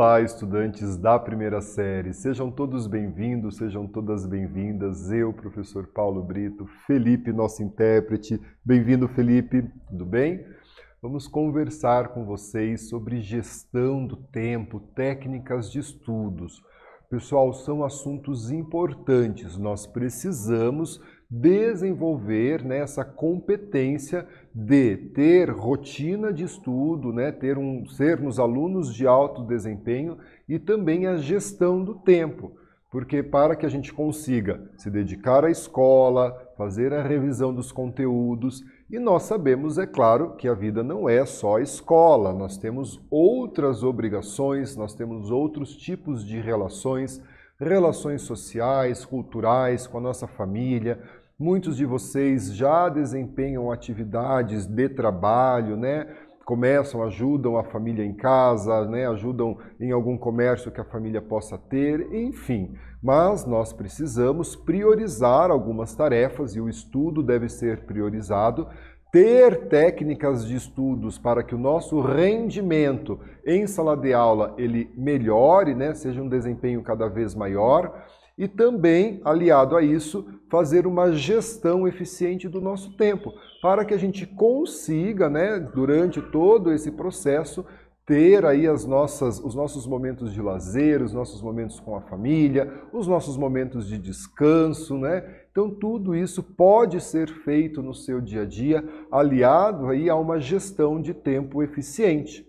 Olá, estudantes da primeira série, sejam todos bem-vindos, sejam todas bem-vindas. Eu, professor Paulo Brito, Felipe, nosso intérprete. Bem-vindo, Felipe, tudo bem? Vamos conversar com vocês sobre gestão do tempo, técnicas de estudos. Pessoal, são assuntos importantes, nós precisamos desenvolver né, essa competência de ter rotina de estudo, né, ter um, sermos alunos de alto desempenho e também a gestão do tempo. Porque para que a gente consiga se dedicar à escola, fazer a revisão dos conteúdos, e nós sabemos, é claro, que a vida não é só escola, nós temos outras obrigações, nós temos outros tipos de relações, relações sociais, culturais, com a nossa família, Muitos de vocês já desempenham atividades de trabalho, né? Começam, ajudam a família em casa, né? ajudam em algum comércio que a família possa ter, enfim. Mas nós precisamos priorizar algumas tarefas e o estudo deve ser priorizado ter técnicas de estudos para que o nosso rendimento em sala de aula ele melhore, né, seja um desempenho cada vez maior e também, aliado a isso, fazer uma gestão eficiente do nosso tempo, para que a gente consiga, né, durante todo esse processo, ter aí as nossas, os nossos momentos de lazer, os nossos momentos com a família, os nossos momentos de descanso, né? Então tudo isso pode ser feito no seu dia a dia, aliado aí a uma gestão de tempo eficiente.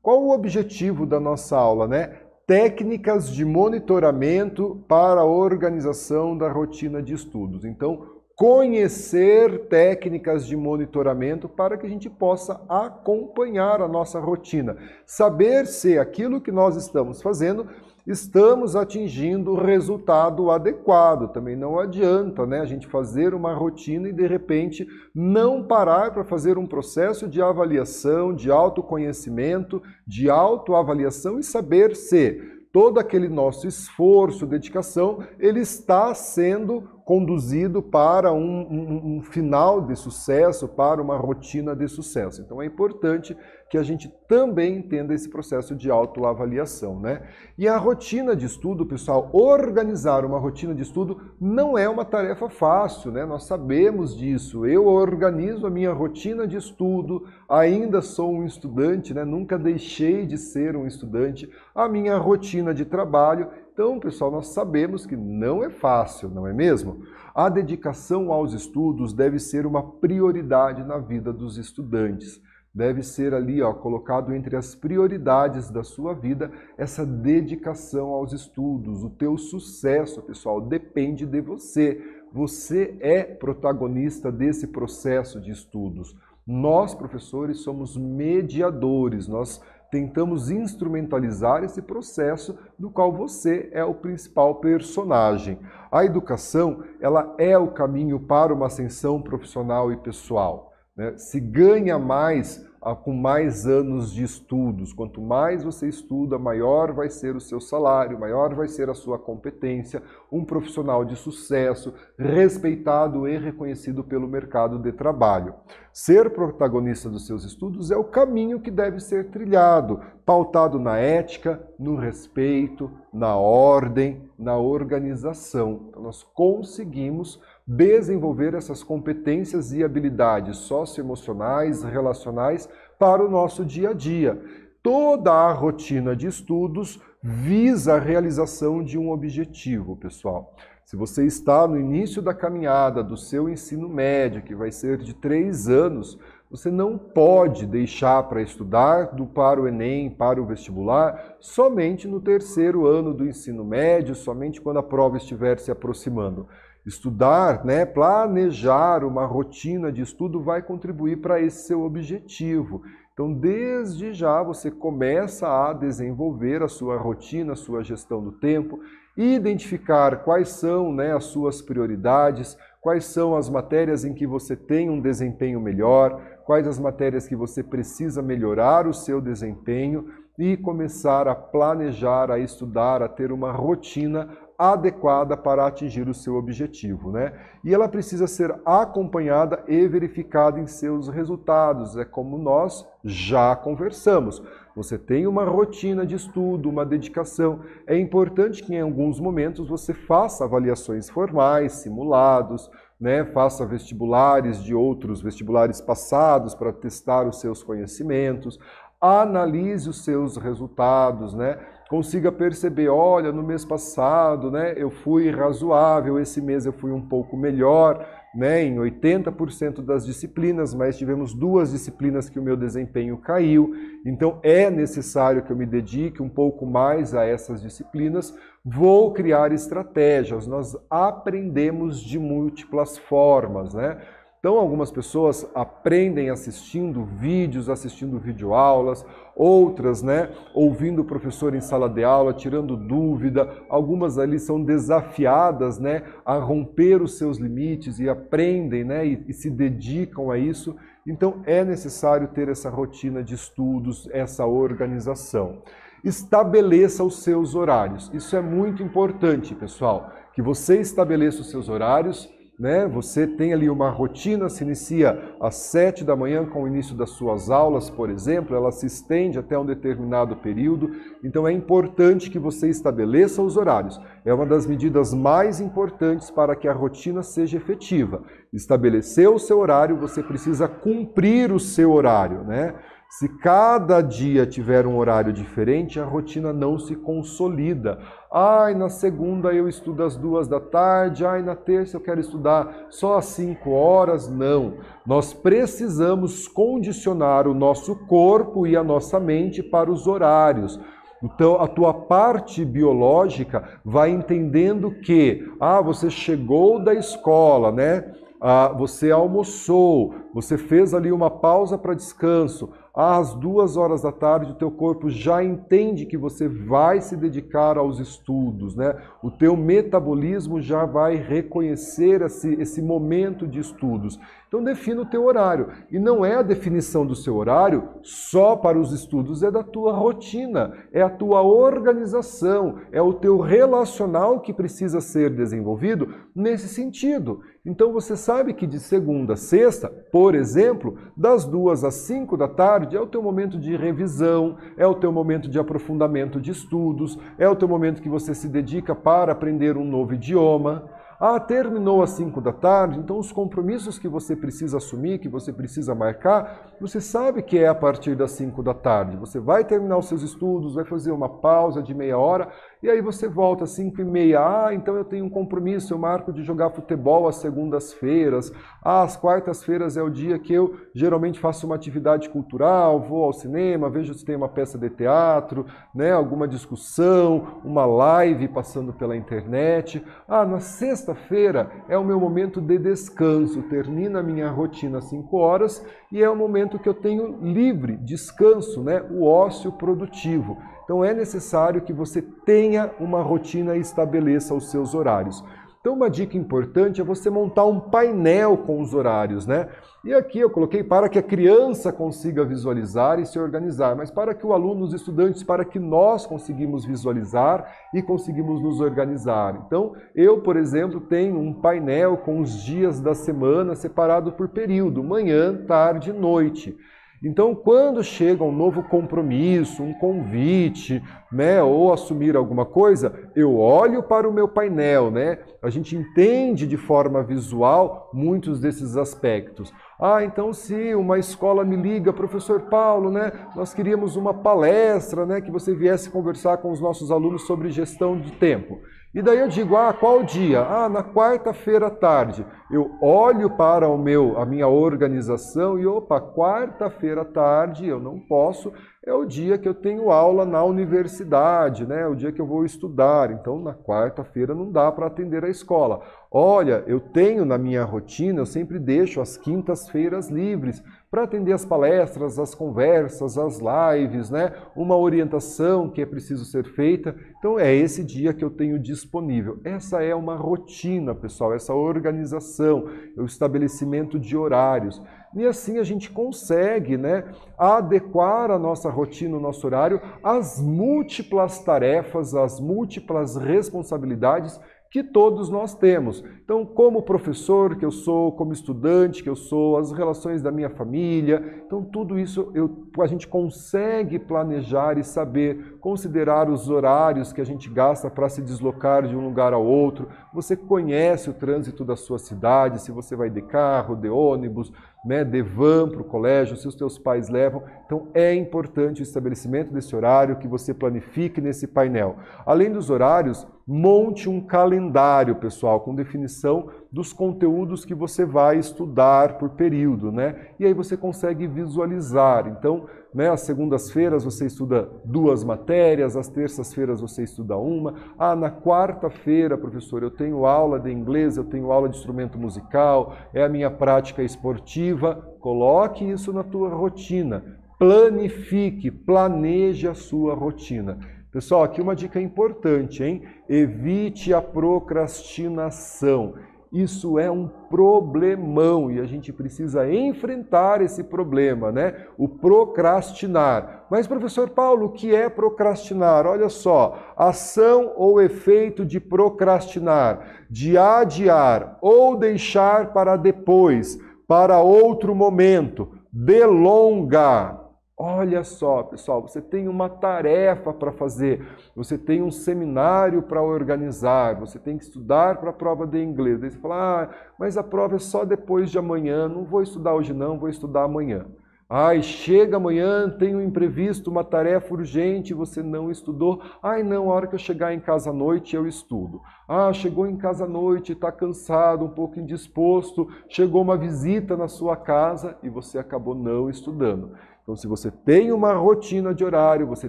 Qual o objetivo da nossa aula, né? técnicas de monitoramento para a organização da rotina de estudos. Então, conhecer técnicas de monitoramento para que a gente possa acompanhar a nossa rotina, saber se aquilo que nós estamos fazendo estamos atingindo o resultado adequado. Também não adianta né, a gente fazer uma rotina e de repente não parar para fazer um processo de avaliação, de autoconhecimento, de autoavaliação e saber se todo aquele nosso esforço, dedicação, ele está sendo conduzido para um, um, um, final de sucesso, para uma rotina de sucesso. Então é importante que a gente também entenda esse processo de autoavaliação, né? E a rotina de estudo, pessoal, organizar uma rotina de estudo não é uma tarefa fácil, né? Nós sabemos disso. Eu organizo a minha rotina de estudo, ainda sou um estudante, né? Nunca deixei de ser um estudante. A minha rotina de trabalho então, pessoal, nós sabemos que não é fácil, não é mesmo? A dedicação aos estudos deve ser uma prioridade na vida dos estudantes. Deve ser ali, ó, colocado entre as prioridades da sua vida essa dedicação aos estudos. O teu sucesso, pessoal, depende de você. Você é protagonista desse processo de estudos. Nós, professores, somos mediadores. Nós tentamos instrumentalizar esse processo do qual você é o principal personagem. A educação, ela é o caminho para uma ascensão profissional e pessoal. Né? Se ganha mais com mais anos de estudos. Quanto mais você estuda, maior vai ser o seu salário, maior vai ser a sua competência. Um profissional de sucesso, respeitado e reconhecido pelo mercado de trabalho. Ser protagonista dos seus estudos é o caminho que deve ser trilhado, pautado na ética, no respeito, na ordem, na organização. Então, nós conseguimos desenvolver essas competências e habilidades socioemocionais, relacionais para o nosso dia a dia. Toda a rotina de estudos visa a realização de um objetivo, pessoal. Se você está no início da caminhada do seu ensino médio, que vai ser de três anos, você não pode deixar para estudar do para o Enem, para o vestibular, somente no terceiro ano do ensino médio, somente quando a prova estiver se aproximando. Estudar, né, planejar uma rotina de estudo vai contribuir para esse seu objetivo. Então, desde já você começa a desenvolver a sua rotina, a sua gestão do tempo, identificar quais são né, as suas prioridades, quais são as matérias em que você tem um desempenho melhor, quais as matérias que você precisa melhorar o seu desempenho e começar a planejar, a estudar, a ter uma rotina adequada para atingir o seu objetivo, né? E ela precisa ser acompanhada e verificada em seus resultados, é como nós já conversamos. Você tem uma rotina de estudo, uma dedicação. É importante que em alguns momentos você faça avaliações formais, simulados, né? faça vestibulares de outros vestibulares passados para testar os seus conhecimentos, analise os seus resultados, né? consiga perceber, olha, no mês passado, né, eu fui razoável, esse mês eu fui um pouco melhor, né, em 80% das disciplinas, mas tivemos duas disciplinas que o meu desempenho caiu. Então é necessário que eu me dedique um pouco mais a essas disciplinas. Vou criar estratégias. Nós aprendemos de múltiplas formas, né? Então, algumas pessoas aprendem assistindo vídeos, assistindo videoaulas, outras, né, ouvindo o professor em sala de aula, tirando dúvida. Algumas ali são desafiadas, né, a romper os seus limites e aprendem, né, e, e se dedicam a isso. Então, é necessário ter essa rotina de estudos, essa organização. Estabeleça os seus horários. Isso é muito importante, pessoal, que você estabeleça os seus horários né? Você tem ali uma rotina, se inicia às sete da manhã com o início das suas aulas, por exemplo, ela se estende até um determinado período. Então é importante que você estabeleça os horários. É uma das medidas mais importantes para que a rotina seja efetiva. Estabelecer o seu horário, você precisa cumprir o seu horário, né? Se cada dia tiver um horário diferente, a rotina não se consolida. Ai, na segunda eu estudo às duas da tarde, ai, na terça eu quero estudar só às cinco horas. Não. Nós precisamos condicionar o nosso corpo e a nossa mente para os horários. Então, a tua parte biológica vai entendendo que, ah, você chegou da escola, né? Ah, você almoçou, você fez ali uma pausa para descanso, às duas horas da tarde, o teu corpo já entende que você vai se dedicar aos estudos, né? O teu metabolismo já vai reconhecer esse, esse momento de estudos. Então defina o teu horário. E não é a definição do seu horário só para os estudos, é da tua rotina, é a tua organização, é o teu relacional que precisa ser desenvolvido nesse sentido. Então você sabe que de segunda a sexta, por exemplo, das duas às cinco da tarde é o teu momento de revisão, é o teu momento de aprofundamento de estudos, é o teu momento que você se dedica para aprender um novo idioma. Ah, terminou às cinco da tarde, então os compromissos que você precisa assumir, que você precisa marcar, você sabe que é a partir das 5 da tarde. Você vai terminar os seus estudos, vai fazer uma pausa de meia hora e aí você volta às 5 e meia. Ah, então eu tenho um compromisso, eu marco de jogar futebol às segundas-feiras. Ah, às quartas-feiras é o dia que eu geralmente faço uma atividade cultural, vou ao cinema, vejo se tem uma peça de teatro, né, alguma discussão, uma live passando pela internet. Ah, na sexta-feira é o meu momento de descanso, termina a minha rotina às 5 horas e é o momento momento que eu tenho livre, descanso, né? o ócio produtivo. Então é necessário que você tenha uma rotina e estabeleça os seus horários. Então, uma dica importante é você montar um painel com os horários, né? E aqui eu coloquei para que a criança consiga visualizar e se organizar, mas para que o aluno, os estudantes, para que nós conseguimos visualizar e conseguimos nos organizar. Então, eu, por exemplo, tenho um painel com os dias da semana separado por período, manhã, tarde e noite. Então, quando chega um novo compromisso, um convite, né, ou assumir alguma coisa, eu olho para o meu painel, né? A gente entende de forma visual muitos desses aspectos. Ah, então se uma escola me liga, professor Paulo, né? Nós queríamos uma palestra, né, que você viesse conversar com os nossos alunos sobre gestão de tempo. E daí eu digo, ah, qual dia? Ah, na quarta-feira à tarde. Eu olho para o meu, a minha organização e opa, quarta-feira à tarde eu não posso. É o dia que eu tenho aula na universidade, né? É o dia que eu vou estudar. Então, na quarta-feira não dá para atender a escola. Olha, eu tenho na minha rotina, eu sempre deixo as quintas-feiras livres para atender as palestras, as conversas, as lives, né? Uma orientação que é preciso ser feita. Então é esse dia que eu tenho disponível. Essa é uma rotina, pessoal, essa organização, é o estabelecimento de horários. E assim a gente consegue, né, adequar a nossa rotina, o nosso horário às múltiplas tarefas, às múltiplas responsabilidades que todos nós temos. Então, como professor que eu sou, como estudante que eu sou, as relações da minha família, então tudo isso eu, a gente consegue planejar e saber, considerar os horários que a gente gasta para se deslocar de um lugar ao outro. Você conhece o trânsito da sua cidade, se você vai de carro, de ônibus, né, devan para o colégio, se os teus pais levam. Então é importante o estabelecimento desse horário que você planifique nesse painel. Além dos horários, monte um calendário, pessoal, com definição dos conteúdos que você vai estudar por período, né? E aí você consegue visualizar. Então, né, as segundas-feiras você estuda duas matérias, as terças-feiras você estuda uma. Ah, na quarta-feira, professor, eu tenho aula de inglês, eu tenho aula de instrumento musical, é a minha prática esportiva. Coloque isso na tua rotina. Planifique, planeje a sua rotina. Pessoal, aqui uma dica importante, hein? Evite a procrastinação. Isso é um problemão e a gente precisa enfrentar esse problema, né? O procrastinar. Mas, professor Paulo, o que é procrastinar? Olha só, ação ou efeito de procrastinar, de adiar ou deixar para depois, para outro momento, delongar. Olha só, pessoal, você tem uma tarefa para fazer, você tem um seminário para organizar, você tem que estudar para a prova de inglês. Eles você fala, ah, mas a prova é só depois de amanhã, não vou estudar hoje não, vou estudar amanhã. Ai, chega amanhã, tem um imprevisto, uma tarefa urgente, você não estudou. Ai, não, a hora que eu chegar em casa à noite eu estudo. Ah, chegou em casa à noite, está cansado, um pouco indisposto, chegou uma visita na sua casa e você acabou não estudando. Então, se você tem uma rotina de horário, você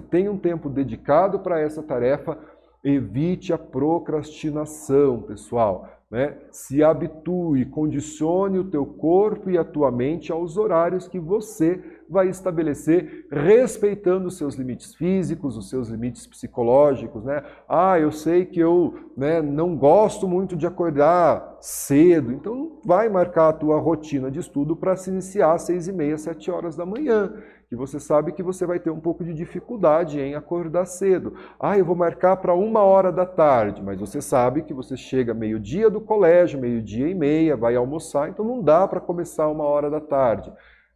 tem um tempo dedicado para essa tarefa, Evite a procrastinação, pessoal. Né? Se habitue, condicione o teu corpo e a tua mente aos horários que você vai estabelecer, respeitando os seus limites físicos, os seus limites psicológicos, né? Ah, eu sei que eu né, não gosto muito de acordar cedo, então vai marcar a tua rotina de estudo para se iniciar às seis e meia, sete horas da manhã que você sabe que você vai ter um pouco de dificuldade em acordar cedo. Ah, eu vou marcar para uma hora da tarde, mas você sabe que você chega meio-dia do colégio, meio-dia e meia, vai almoçar, então não dá para começar uma hora da tarde.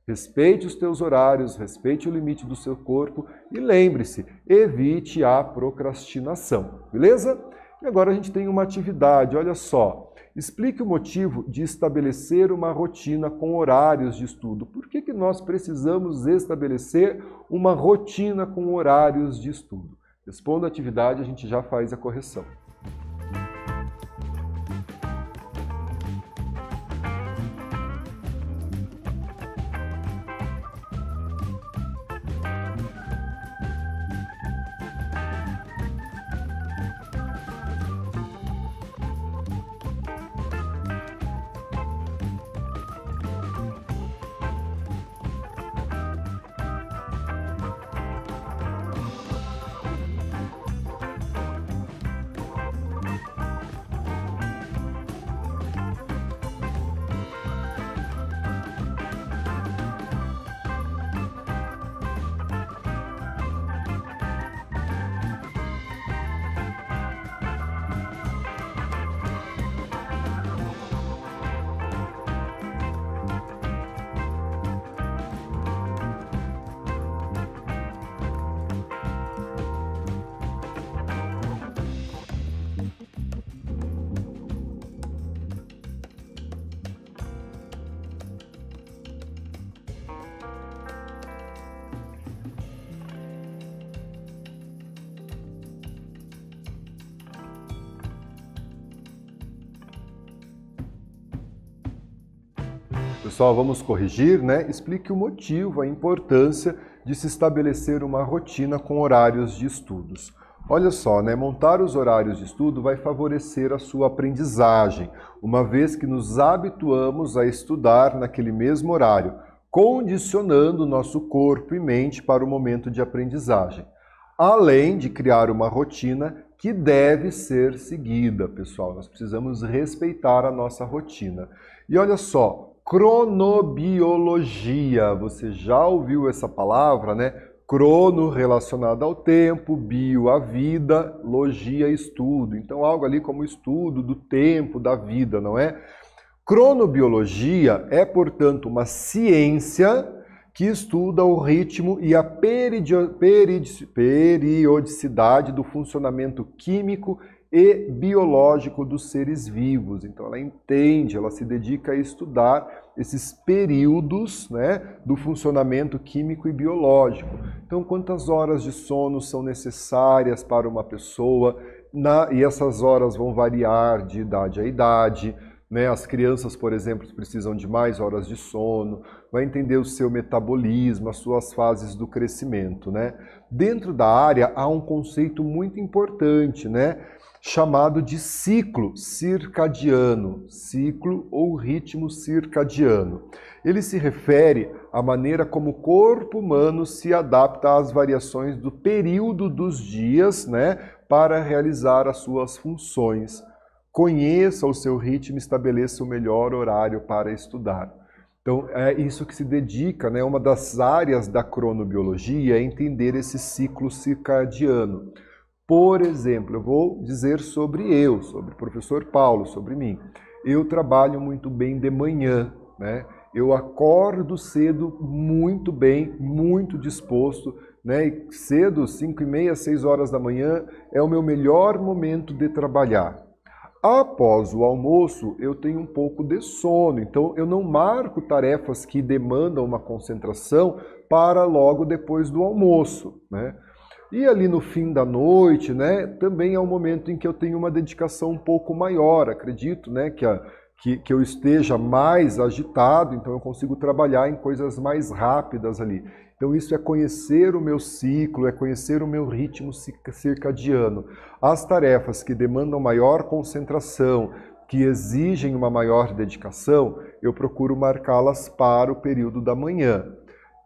Respeite os teus horários, respeite o limite do seu corpo e lembre-se, evite a procrastinação, beleza? agora a gente tem uma atividade, olha só. Explique o motivo de estabelecer uma rotina com horários de estudo. Por que, que nós precisamos estabelecer uma rotina com horários de estudo? Responda a atividade, a gente já faz a correção. só, vamos corrigir, né? Explique o motivo, a importância de se estabelecer uma rotina com horários de estudos. Olha só, né? montar os horários de estudo vai favorecer a sua aprendizagem, uma vez que nos habituamos a estudar naquele mesmo horário, condicionando nosso corpo e mente para o momento de aprendizagem. Além de criar uma rotina que deve ser seguida, pessoal. Nós precisamos respeitar a nossa rotina. E olha só, cronobiologia. Você já ouviu essa palavra, né? Crono relacionado ao tempo, bio a vida, logia estudo. Então algo ali como estudo do tempo, da vida, não é? Cronobiologia é, portanto, uma ciência que estuda o ritmo e a periodicidade do funcionamento químico e biológico dos seres vivos. Então ela entende, ela se dedica a estudar esses períodos né, do funcionamento químico e biológico. Então, quantas horas de sono são necessárias para uma pessoa, na, e essas horas vão variar de idade a idade. Né? As crianças, por exemplo, precisam de mais horas de sono, vai entender o seu metabolismo, as suas fases do crescimento. Né? Dentro da área há um conceito muito importante, né? chamado de ciclo circadiano, ciclo ou ritmo circadiano. Ele se refere à maneira como o corpo humano se adapta às variações do período dos dias, né, para realizar as suas funções. Conheça o seu ritmo, estabeleça o melhor horário para estudar. Então, é isso que se dedica, né? Uma das áreas da cronobiologia é entender esse ciclo circadiano. Por exemplo, eu vou dizer sobre eu, sobre o professor Paulo, sobre mim. Eu trabalho muito bem de manhã, né? Eu acordo cedo muito bem, muito disposto, né? E cedo, 5 e meia, 6 horas da manhã, é o meu melhor momento de trabalhar. Após o almoço, eu tenho um pouco de sono, então eu não marco tarefas que demandam uma concentração para logo depois do almoço, né? E ali no fim da noite, né, também é um momento em que eu tenho uma dedicação um pouco maior, acredito, né, que, a, que, que eu esteja mais agitado, então eu consigo trabalhar em coisas mais rápidas ali. Então, isso é conhecer o meu ciclo, é conhecer o meu ritmo circadiano. As tarefas que demandam maior concentração, que exigem uma maior dedicação, eu procuro marcá-las para o período da manhã.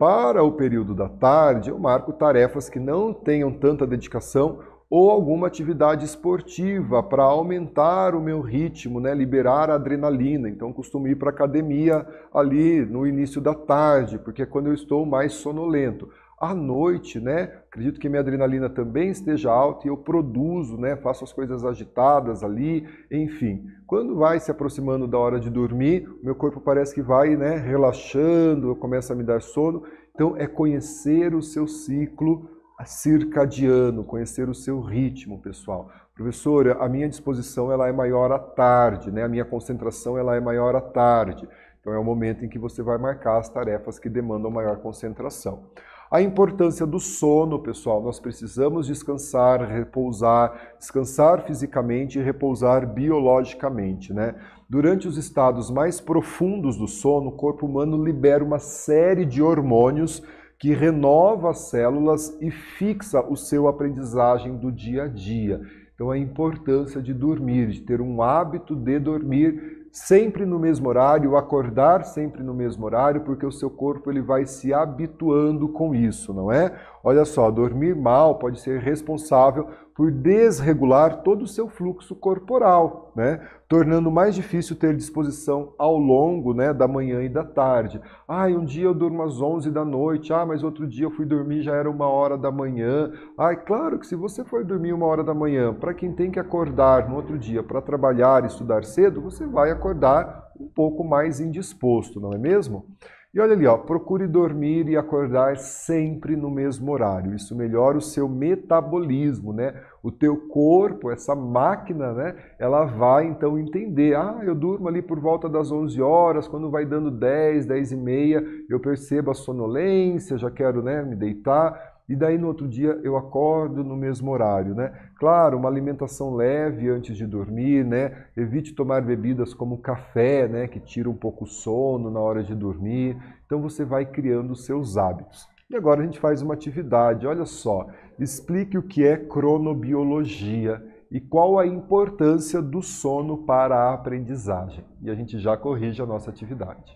Para o período da tarde, eu marco tarefas que não tenham tanta dedicação ou alguma atividade esportiva para aumentar o meu ritmo, né? liberar a adrenalina. Então, costumo ir para a academia ali no início da tarde, porque é quando eu estou mais sonolento à noite, né? Acredito que minha adrenalina também esteja alta e eu produzo, né? Faço as coisas agitadas ali, enfim. Quando vai se aproximando da hora de dormir, meu corpo parece que vai, né? Relaxando, começa a me dar sono. Então é conhecer o seu ciclo circadiano, conhecer o seu ritmo, pessoal. Professora, a minha disposição ela é maior à tarde, né? A minha concentração ela é maior à tarde. Então é o momento em que você vai marcar as tarefas que demandam maior concentração. A importância do sono, pessoal, nós precisamos descansar, repousar, descansar fisicamente e repousar biologicamente, né? Durante os estados mais profundos do sono, o corpo humano libera uma série de hormônios que renova as células e fixa o seu aprendizagem do dia a dia. Então, a importância de dormir, de ter um hábito de dormir sempre no mesmo horário, acordar sempre no mesmo horário, porque o seu corpo ele vai se habituando com isso, não é? Olha só, dormir mal pode ser responsável por desregular todo o seu fluxo corporal, né? tornando mais difícil ter disposição ao longo né, da manhã e da tarde. Ah, um dia eu durmo às 11 da noite, ah, mas outro dia eu fui dormir já era uma hora da manhã. Ah, claro que se você for dormir uma hora da manhã, para quem tem que acordar no outro dia para trabalhar e estudar cedo, você vai acordar um pouco mais indisposto, não é mesmo? E olha ali, ó, procure dormir e acordar sempre no mesmo horário. Isso melhora o seu metabolismo, né? O teu corpo, essa máquina, né? Ela vai então entender. Ah, eu durmo ali por volta das 11 horas, quando vai dando 10, 10 e meia, eu percebo a sonolência, já quero né, me deitar. E daí no outro dia eu acordo no mesmo horário, né? Claro, uma alimentação leve antes de dormir, né? Evite tomar bebidas como café, né, que tira um pouco o sono na hora de dormir. Então você vai criando os seus hábitos. E agora a gente faz uma atividade. Olha só, explique o que é cronobiologia e qual a importância do sono para a aprendizagem. E a gente já corrige a nossa atividade.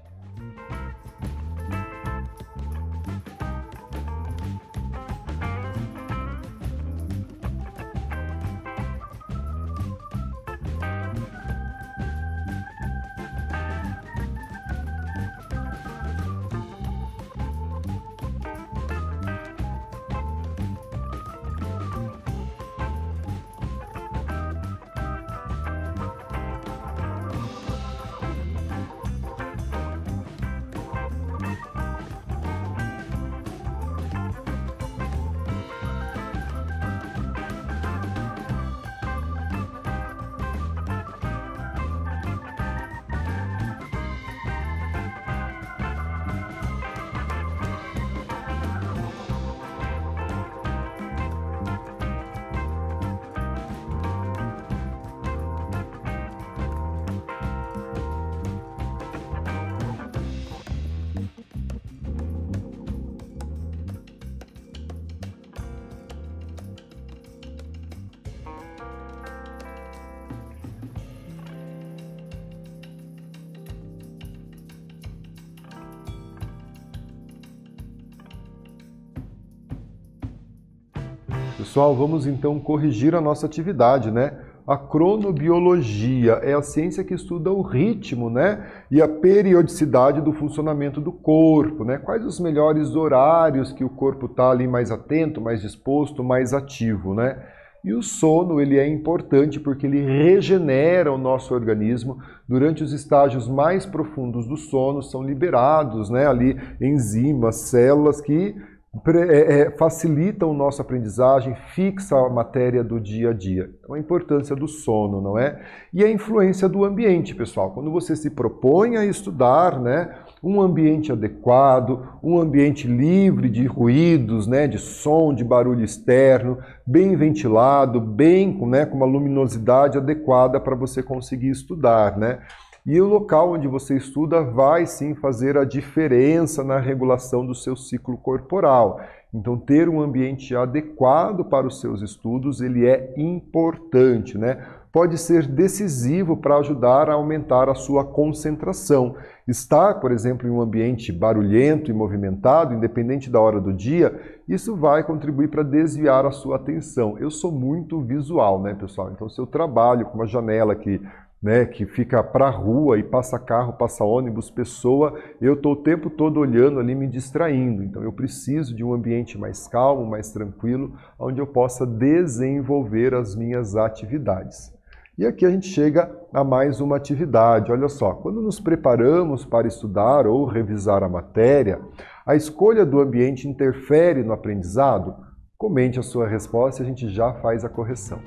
Pessoal, vamos então corrigir a nossa atividade, né? A cronobiologia é a ciência que estuda o ritmo, né? E a periodicidade do funcionamento do corpo, né? Quais os melhores horários que o corpo está ali mais atento, mais disposto, mais ativo, né? E o sono, ele é importante porque ele regenera o nosso organismo. Durante os estágios mais profundos do sono são liberados, né, ali enzimas, células que é, é, facilita o nosso aprendizagem, fixa a matéria do dia a dia. Então, a importância do sono, não é? E a influência do ambiente, pessoal. Quando você se propõe a estudar, né? Um ambiente adequado, um ambiente livre de ruídos, né, de som, de barulho externo, bem ventilado, bem né, com uma luminosidade adequada para você conseguir estudar. Né? E o local onde você estuda vai sim fazer a diferença na regulação do seu ciclo corporal. Então, ter um ambiente adequado para os seus estudos, ele é importante, né? Pode ser decisivo para ajudar a aumentar a sua concentração. Estar, por exemplo, em um ambiente barulhento e movimentado, independente da hora do dia, isso vai contribuir para desviar a sua atenção. Eu sou muito visual, né, pessoal? Então, se eu trabalho com uma janela que né, que fica para rua e passa carro, passa ônibus, pessoa, eu estou o tempo todo olhando ali, me distraindo. Então eu preciso de um ambiente mais calmo, mais tranquilo, onde eu possa desenvolver as minhas atividades. E aqui a gente chega a mais uma atividade. Olha só, quando nos preparamos para estudar ou revisar a matéria, a escolha do ambiente interfere no aprendizado? Comente a sua resposta e a gente já faz a correção.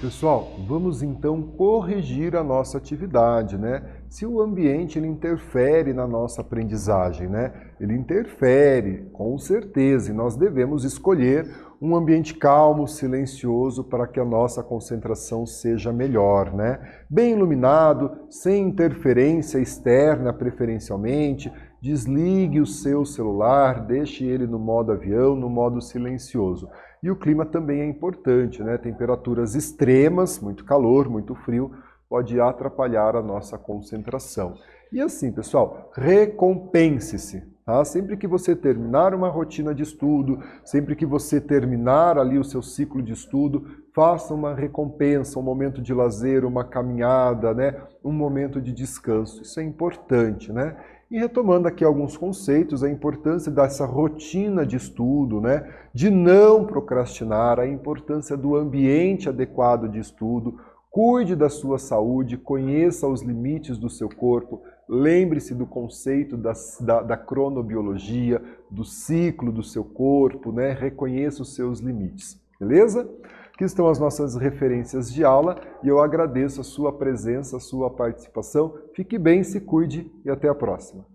Pessoal, vamos então corrigir a nossa atividade, né? Se o ambiente ele interfere na nossa aprendizagem, né? Ele interfere, com certeza, e nós devemos escolher um ambiente calmo, silencioso, para que a nossa concentração seja melhor, né? Bem iluminado, sem interferência externa, preferencialmente, desligue o seu celular, deixe ele no modo avião, no modo silencioso. E o clima também é importante, né? Temperaturas extremas, muito calor, muito frio, pode atrapalhar a nossa concentração. E assim, pessoal, recompense-se. Tá? Sempre que você terminar uma rotina de estudo, sempre que você terminar ali o seu ciclo de estudo, faça uma recompensa, um momento de lazer, uma caminhada, né? um momento de descanso. Isso é importante, né? E retomando aqui alguns conceitos, a importância dessa rotina de estudo, né? de não procrastinar, a importância do ambiente adequado de estudo, cuide da sua saúde, conheça os limites do seu corpo, lembre-se do conceito da, da, da, cronobiologia, do ciclo do seu corpo, né? reconheça os seus limites, beleza? Aqui estão as nossas referências de aula e eu agradeço a sua presença, a sua participação. Fique bem, se cuide e até a próxima.